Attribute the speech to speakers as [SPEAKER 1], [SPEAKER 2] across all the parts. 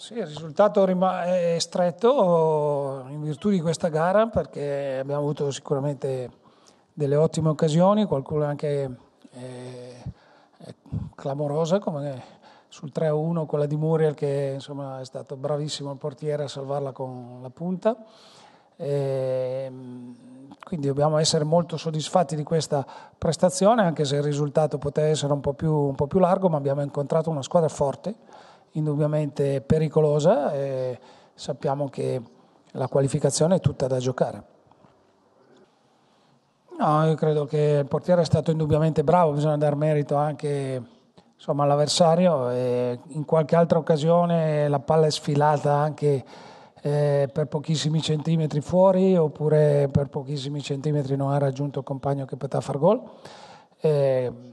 [SPEAKER 1] Sì, il risultato è stretto in virtù di questa gara perché abbiamo avuto sicuramente delle ottime occasioni, qualcuno anche eh, eh, clamorosa come sul 3-1 quella di Muriel che insomma, è stato bravissimo il portiere a salvarla con la punta. E, ehm, quindi dobbiamo essere molto soddisfatti di questa prestazione anche se il risultato poteva essere un po, più, un po' più largo ma abbiamo incontrato una squadra forte indubbiamente pericolosa e sappiamo che la qualificazione è tutta da giocare. No, io credo che il portiere è stato indubbiamente bravo, bisogna dar merito anche insomma, all'avversario e in qualche altra occasione la palla è sfilata anche eh, per pochissimi centimetri fuori oppure per pochissimi centimetri non ha raggiunto il compagno che poteva far gol. Eh,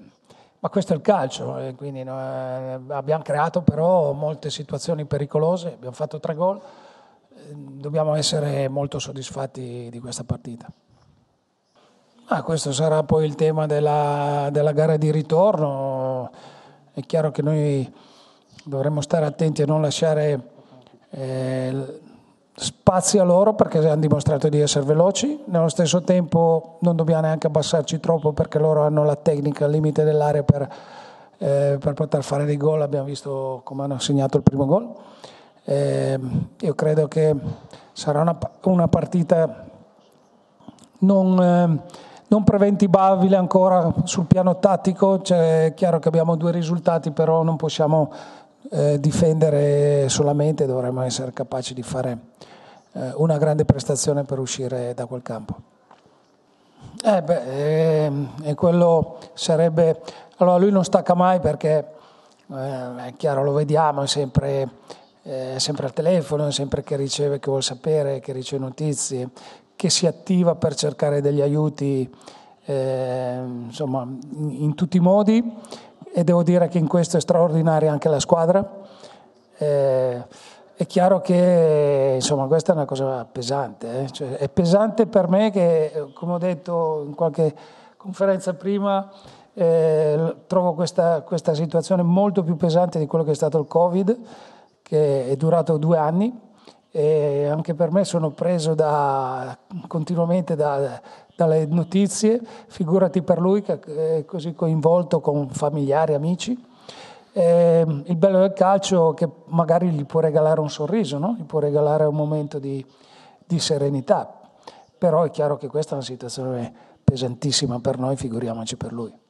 [SPEAKER 1] ma questo è il calcio, eh, quindi eh, abbiamo creato però molte situazioni pericolose, abbiamo fatto tre gol, eh, dobbiamo essere molto soddisfatti di questa partita. Ah, questo sarà poi il tema della, della gara di ritorno, è chiaro che noi dovremmo stare attenti a non lasciare... Eh, spazi a loro perché hanno dimostrato di essere veloci, nello stesso tempo non dobbiamo neanche abbassarci troppo perché loro hanno la tecnica al limite dell'area per, eh, per poter fare dei gol, abbiamo visto come hanno segnato il primo gol. Eh, io credo che sarà una, una partita non, eh, non preventivabile ancora sul piano tattico, cioè, è chiaro che abbiamo due risultati, però non possiamo eh, difendere solamente, dovremmo essere capaci di fare eh, una grande prestazione per uscire da quel campo. Eh beh, eh, e quello sarebbe... Allora lui non stacca mai perché, eh, è chiaro, lo vediamo, è sempre, è sempre al telefono, è sempre che riceve, che vuole sapere, che riceve notizie, che si attiva per cercare degli aiuti, insomma, in, in tutti i modi e devo dire che in questo è straordinaria anche la squadra. Eh, è chiaro che insomma, questa è una cosa pesante, eh? cioè, è pesante per me che, come ho detto in qualche conferenza prima, eh, trovo questa, questa situazione molto più pesante di quello che è stato il Covid, che è durato due anni e anche per me sono preso da, continuamente da, dalle notizie, figurati per lui che è così coinvolto con familiari, amici. E il bello del calcio è che magari gli può regalare un sorriso, no? gli può regalare un momento di, di serenità, però è chiaro che questa è una situazione pesantissima per noi, figuriamoci per lui.